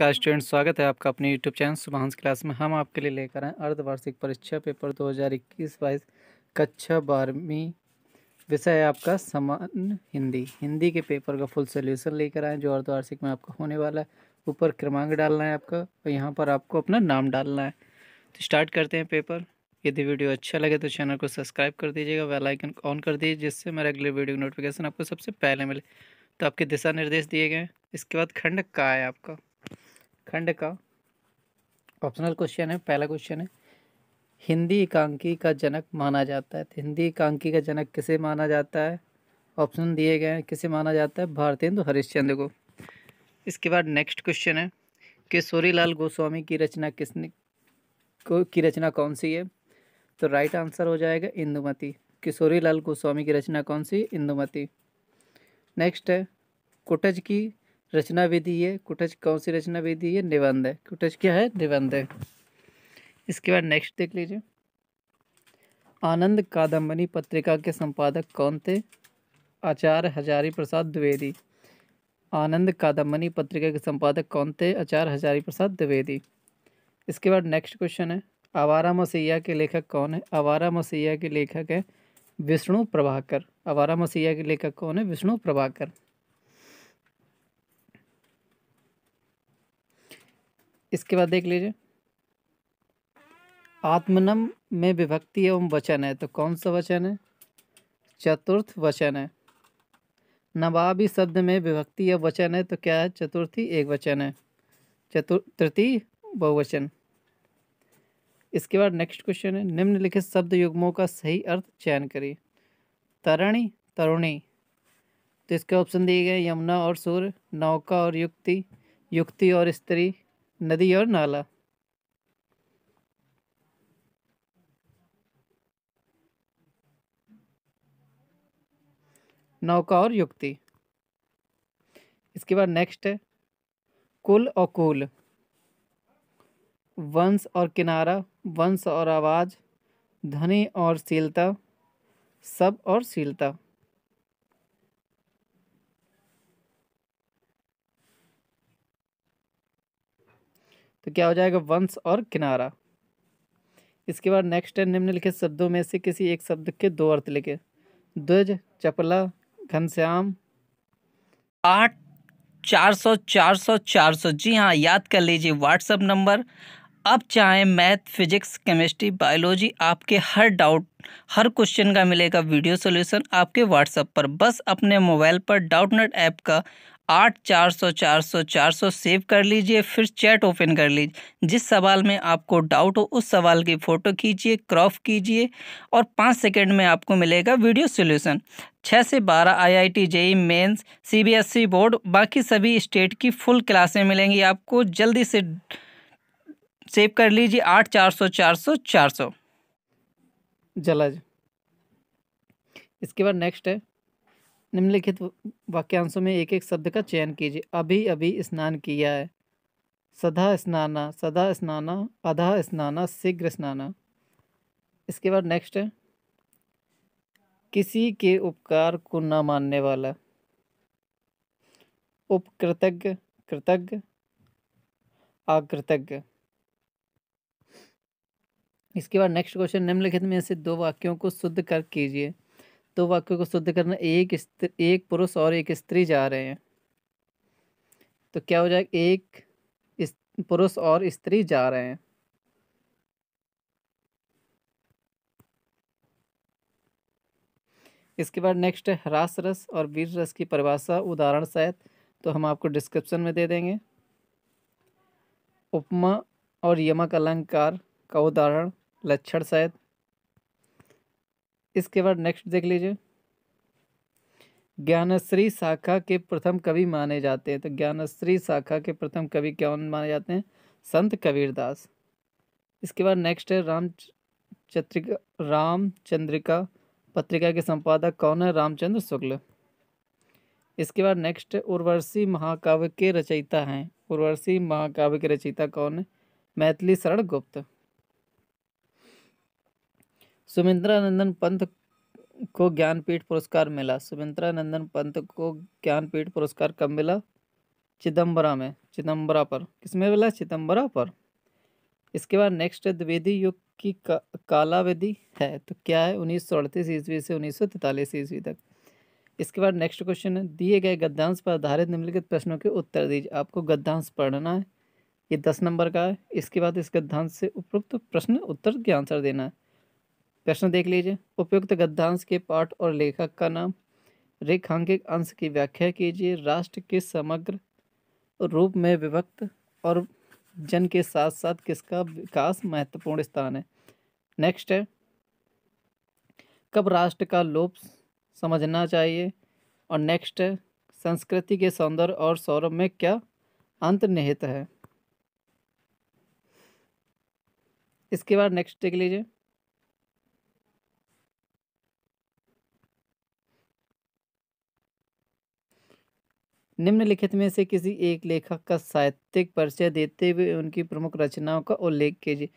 नमस्कार स्टूडेंट स्वागत है आपका अपने यूट्यूब चैनल सुबहांस क्लास में हम आपके लिए लेकर आए अर्धवार्षिक परीक्षा पेपर 2021 बाईस कक्षा बारहवीं विषय है आपका समान हिंदी हिंदी के पेपर का फुल सोल्यूशन लेकर आए जो अर्धवार्षिक में आपका होने वाला है ऊपर क्रमांक डालना है आपका और यहाँ पर आपको अपना नाम डालना है तो स्टार्ट करते हैं पेपर यदि वीडियो अच्छा लगे तो चैनल को सब्सक्राइब कर दीजिएगा वेलाइकन ऑन कर दीजिए जिससे मेरा अगले वीडियो की नोटिफिकेशन आपको सबसे पहले मिले तो आपके दिशा निर्देश दिए गए इसके बाद खंड का है आपका खंड का ऑप्शनल क्वेश्चन है पहला क्वेश्चन है हिंदी एकांकी का जनक माना जाता है तो हिंदी एकांकी का जनक किसे माना जाता है ऑप्शन दिए गए हैं किसे माना जाता है तो हरिश्चंद्र को इसके बाद नेक्स्ट क्वेश्चन है किशोरी लाल गोस्वामी की रचना किसने को की रचना कौन सी है तो राइट आंसर हो जाएगा इंदुमती किशोरी लाल गोस्वामी की रचना कौन सी इंदुमती नेक्स्ट है कुटज की रचना विधि है कुटज कौन सी रचना विधि है निबंध है कुटज क्या है निबंध है इसके बाद नेक्स्ट देख लीजिए आनंद कादम्बनी पत्रिका के संपादक कौन थे आचार्य हजारी प्रसाद द्विवेदी आनंद कादम्बनी पत्रिका के संपादक कौन थे आचार्य हजारी प्रसाद द्विवेदी इसके बाद नेक्स्ट क्वेश्चन है आवारा मसीहा के लेखक कौन है आवारा मसीहा के लेखक है विष्णु प्रभाकर आवारा मसीहा के लेखक कौन है विष्णु प्रभाकर इसके बाद देख लीजिए आत्मनम में विभक्ति एवं वचन है तो कौन सा वचन है चतुर्थ वचन है नवाबी शब्द में विभक्ति या वचन है तो क्या है चतुर्थी एक वचन है चतुर् तृतीय बहुवचन इसके बाद नेक्स्ट क्वेश्चन है निम्नलिखित शब्द युग्मों का सही अर्थ चयन करिए तरणी तरुणी तो इसके ऑप्शन दिए गए यमुना और सूर्य नौका और युक्ति युक्ति और स्त्री नदी और नाला नौका और युक्ति इसके बाद नेक्स्ट है कुल और कूल वंश और किनारा वंश और आवाज़ धनी और शीलता सब और शीलता तो क्या हो जाएगा वंश और किनारा इसके बाद नेक्स्ट है निम्नलिखित शब्दों में से किसी एक शब्द के दो अर्थ लिखे ध्वज चपला घनश्याम आठ चार सौ चार सौ चार सौ जी हाँ याद कर लीजिए व्हाट्सअप नंबर अब चाहे मैथ फिजिक्स केमिस्ट्री बायोलॉजी आपके हर डाउट हर क्वेश्चन का मिलेगा वीडियो सॉल्यूशन आपके व्हाट्सएप पर बस अपने मोबाइल पर डाउट नेट ऐप का आठ चार सौ चार सौ चार सौ सेव कर लीजिए फिर चैट ओपन कर लीजिए जिस सवाल में आपको डाउट हो उस सवाल की फ़ोटो खींचिए क्रॉप कीजिए और पाँच सेकेंड में आपको मिलेगा वीडियो सॉल्यूशन छः से बारह आईआईटी आई मेंस सीबीएसई e बोर्ड बाकी सभी स्टेट की फुल क्लासें मिलेंगी आपको जल्दी से सेव कर लीजिए आठ चार सौ चार सौ चार सौ जला जी इसके बाद नेक्स्ट है निम्नलिखित वाक्यांशों में एक एक शब्द का चयन कीजिए अभी अभी स्नान किया है सदा स्नाना सदा स्नाना अधा स्नाना शीघ्र स्नाना इसके बाद नेक्स्ट है किसी के उपकार को न मानने वाला उपकृतज्ञ कृतज्ञ आकृतज्ञ इसके बाद नेक्स्ट क्वेश्चन निम्नलिखित में से दो वाक्यों को शुद्ध कर कीजिए दो वाक्यों को शुद्ध करना एक एक पुरुष और एक स्त्री जा रहे हैं तो क्या हो जाएगा एक पुरुष और स्त्री जा रहे हैं इसके बाद नेक्स्ट है ह्रास रस और वीर रस की परिभाषा उदाहरण सहित तो हम आपको डिस्क्रिप्शन में दे देंगे उपमा और यमक अलंकार का उदाहरण लक्षण सहित इसके बाद नेक्स्ट देख लीजिए ज्ञानश्री शाखा के प्रथम कवि माने जाते हैं तो ज्ञानश्री शाखा के प्रथम कवि कौन माने जाते हैं संत कबीरदास इसके बाद नेक्स्ट है राम चत्रिका राम चंद्रिका पत्रिका के संपादक कौन है रामचंद्र शुक्ल इसके बाद नेक्स्ट उर्वशी महाकाव्य के रचयिता हैं उर्वशी महाकाव्य के रचयिता कौन है मैथिली शरण गुप्त सुमित्रा नंदन पंत को ज्ञानपीठ पुरस्कार मिला सुमित्रा नंदन पंत को ज्ञानपीठ पुरस्कार कब मिला चिदम्बरा में चिदम्बरा पर किसमें मिला चिदम्बरा पर इसके बाद नेक्स्ट द्विवेदी युग की का, काला विधि है तो क्या है उन्नीस सौ अड़तीस ईस्वी से उन्नीस सौ तैतालीस ईस्वी तक इसके बाद नेक्स्ट क्वेश्चन है दिए गए गद्यांश पर आधारित निम्नलिखित प्रश्नों के उत्तर दीजिए आपको गद्यांश पढ़ना है ये दस नंबर का है इसके बाद इस गद्यांश से उपरोक्त प्रश्न उत्तर के आंसर देना है प्रश्न देख लीजिए उपयुक्त गद्यांश के पाठ और लेखक का नाम रेखांकित अंश की व्याख्या कीजिए राष्ट्र के समग्र रूप में विभक्त और जन के साथ साथ किसका विकास महत्वपूर्ण स्थान है नेक्स्ट है कब राष्ट्र का लोप समझना चाहिए और नेक्स्ट है संस्कृति के सौंदर्य और सौरभ में क्या अंतर्निहित है इसके बाद नेक्स्ट देख लीजिए निम्नलिखित में से किसी एक लेखक का साहित्यिक परिचय देते हुए उनकी प्रमुख रचनाओं का उल्लेख कीजिए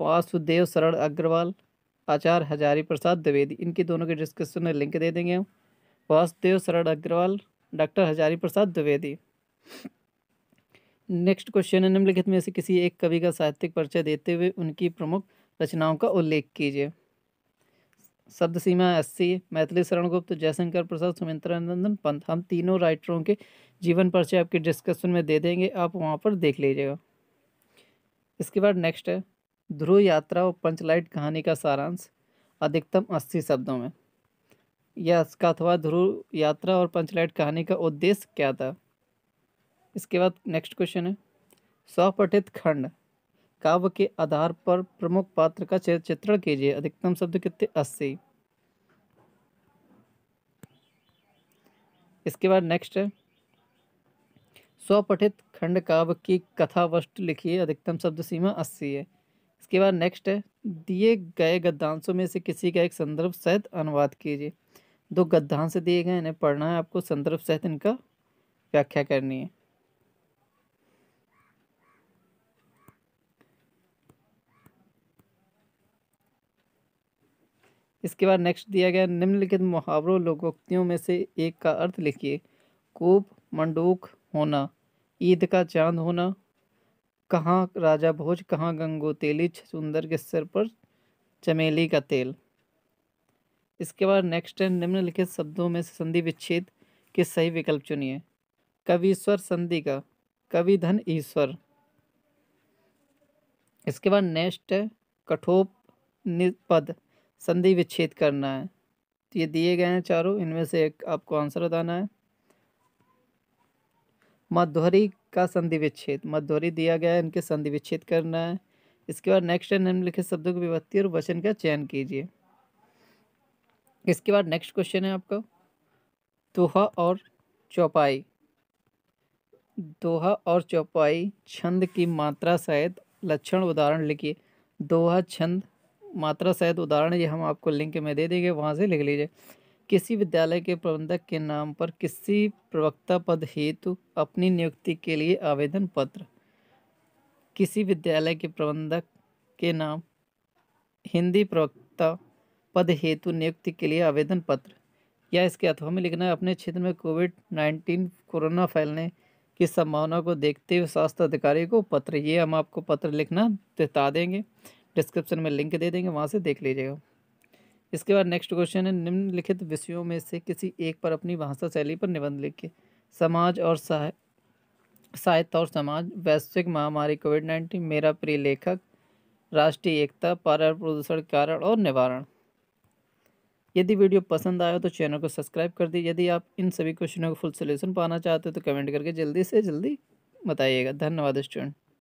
वासुदेव शरण अग्रवाल आचार्य हजारी प्रसाद द्विवेदी इनकी दोनों के डिस्क्रिप्शन में लिंक दे देंगे हम Vasudev Sharan Agrawal doctor Hazari Prasad Dwivedi next question है निम्नलिखित में से किसी एक कवि का साहित्यिक परिचय देते हुए उनकी प्रमुख रचनाओं का उल्लेख कीजिए शब्द सीमा अस्सी मैथिली शरण गुप्त जयशंकर प्रसाद सुमित्रानंदन पंत हम तीनों राइटरों के जीवन परिचय आपके डिस्कशन में दे देंगे आप वहाँ पर देख लीजिएगा इसके बाद नेक्स्ट है ध्रुव यात्रा और पंचलाइट कहानी का सारांश अधिकतम अस्सी शब्दों में यह अथवा ध्रुव यात्रा और पंचलाइट कहानी का उद्देश्य क्या था इसके बाद नेक्स्ट क्वेश्चन है स्वपठित खंड काव्य के आधार पर प्रमुख पात्र का चित्रण कीजिए अधिकतम शब्द कितने अस्सी इसके बाद नेक्स्ट है स्वपठित खंड काव्य की कथा वस्तु लिखिए अधिकतम शब्द सीमा अस्सी है इसके बाद नेक्स्ट है दिए गए गद्यांशों में से किसी का एक संदर्भ सहित अनुवाद कीजिए दो गद्यांश दिए गए इन्हें पढ़ना है आपको संदर्भ सहित इनका व्याख्या करनी है इसके बाद नेक्स्ट दिया गया निम्नलिखित मुहावरों लोकोक्तियों में से एक का अर्थ लिखिए कूप मंडूक होना ईद का चांद होना कहाँ राजा भोज कहाँ तेली सुंदर के सिर पर चमेली का तेल इसके बाद नेक्स्ट है निम्नलिखित शब्दों में संधि विच्छेद के सही विकल्प चुनिए कविश्वर संधि का कवि धन ईश्वर इसके बाद नेक्स्ट है कठोप निपद संधि विच्छेद करना है तो ये दिए गए हैं चारों इनमें से एक आपको आंसर बताना है मध्वरी का संधि विच्छेद मध्वरी दिया गया है इनके संधि विच्छेद करना है इसके बाद नेक्स्ट है निम्नलिखित शब्दों की विभक्ति और वचन का चयन कीजिए इसके बाद नेक्स्ट क्वेश्चन है आपका दोहा और चौपाई दोहा और चौपाई छंद की मात्रा सहित लक्षण उदाहरण लिखिए दोहा छंद मात्रा सहित उदाहरण ये हम आपको लिंक में दे देंगे वहाँ से लिख लीजिए किसी विद्यालय के प्रबंधक के नाम पर किसी प्रवक्ता पद हेतु अपनी नियुक्ति के लिए आवेदन पत्र किसी विद्यालय के प्रबंधक के नाम हिंदी प्रवक्ता पद हेतु नियुक्ति के लिए आवेदन पत्र या इसके अथवा में लिखना है अपने क्षेत्र में कोविड नाइन्टीन कोरोना फैलने की संभावना को देखते हुए स्वास्थ्य अधिकारी को पत्र ये हम आपको पत्र लिखना बता देंगे डिस्क्रिप्शन में लिंक दे देंगे वहाँ से देख लीजिएगा इसके बाद नेक्स्ट क्वेश्चन है निम्नलिखित विषयों में से किसी एक पर अपनी भाषा शैली पर निबंध लिखिए समाज और साहित्य और समाज वैश्विक महामारी कोविड नाइन्टीन मेरा प्रिय लेखक राष्ट्रीय एकता पर्यावरण प्रदूषण कारण और निवारण यदि वीडियो पसंद आया तो चैनल को सब्सक्राइब कर दी यदि आप इन सभी क्वेश्चनों का फुल सोल्यूशन पाना चाहते हो तो कमेंट करके जल्दी से जल्दी बताइएगा धन्यवाद स्टूडेंट